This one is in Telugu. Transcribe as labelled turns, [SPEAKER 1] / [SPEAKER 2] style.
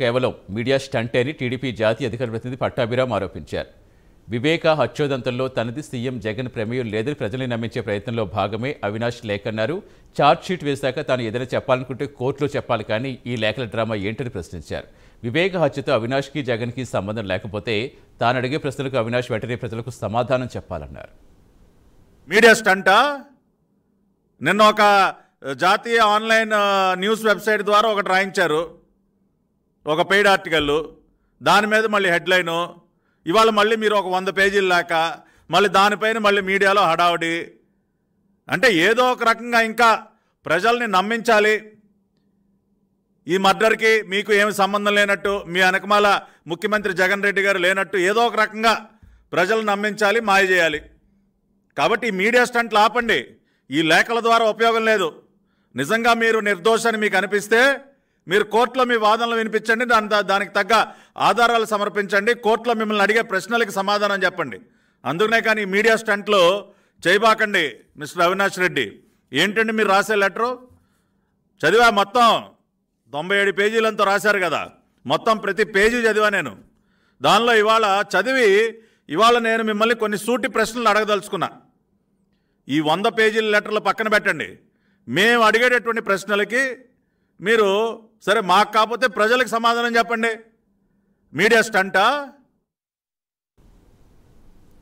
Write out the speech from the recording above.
[SPEAKER 1] కేవలం మీడియా స్టంట్ అని టీడీపీ జాతీయ అధికార ప్రతినిధి పట్టాభిరామ్ ఆరోపించారు వివేక హత్యోదంతంలో తనది సీఎం జగన్ ప్రమేయం లేదని ప్రజల్ని నమ్మించే ప్రయత్నంలో భాగమే అవినాష్ లేఖ అన్నారు షీట్ వేశాక తాను ఏదైనా చెప్పాలనుకుంటే కోర్టులో చెప్పాలి కానీ ఈ లేఖల డ్రామా ఏంటని ప్రశ్నించారు వివేక హత్యతో అవినాష్కి జగన్కి సంబంధం లేకపోతే తాను అడిగే ప్రశ్నలకు అవినాష్ వెంటనే ప్రజలకు సమాధానం చెప్పాలన్నారు మీడియా స్టంటా నిన్న
[SPEAKER 2] ఒక జాతీయ ఆన్లైన్ న్యూస్ వెబ్సైట్ ద్వారా ఒకటి రాయించారు ఒక పెయిడ్ ఆర్టికల్ దాని మీద మళ్ళీ హెడ్లైను ఇవాళ మళ్ళీ మీరు ఒక వంద పేజీలు లేక మళ్ళీ దానిపైన మళ్ళీ మీడియాలో హడావుడి అంటే ఏదో ఒక రకంగా ఇంకా ప్రజల్ని నమ్మించాలి ఈ మర్డర్కి మీకు ఏమి సంబంధం లేనట్టు మీ అనకమాల ముఖ్యమంత్రి జగన్ రెడ్డి గారు లేనట్టు ఏదో ఒక రకంగా ప్రజలు నమ్మించాలి మాయ చేయాలి కాబట్టి మీడియా స్టంట్లు ఆపండి ఈ లేఖల ద్వారా ఉపయోగం లేదు నిజంగా మీరు నిర్దోషని మీకు అనిపిస్తే మీరు కోర్టులో మీ వాదనలు వినిపించండి దాని దానికి తగ్గ ఆధారాలు సమర్పించండి కోర్టులో మిమ్మల్ని అడిగే ప్రశ్నలకు సమాధానం చెప్పండి అందుకనే కానీ మీడియా స్టంట్లో చేయబాకండి మిస్టర్ అవినాష్ రెడ్డి ఏంటండి మీరు రాసే లెటరు చదివా మొత్తం తొంభై ఏడు పేజీలంతా రాశారు కదా మొత్తం ప్రతి పేజీ చదివా నేను దానిలో ఇవాళ చదివి ఇవాళ నేను మిమ్మల్ని కొన్ని సూటి ప్రశ్నలు అడగదలుచుకున్నా ఈ వంద పేజీల లెటర్లు పక్కన పెట్టండి మేము అడిగేటటువంటి ప్రశ్నలకి మీరు సరే మాకు కాకపోతే ప్రజలకు సమాధానం చెప్పండి మీడియా స్టంటా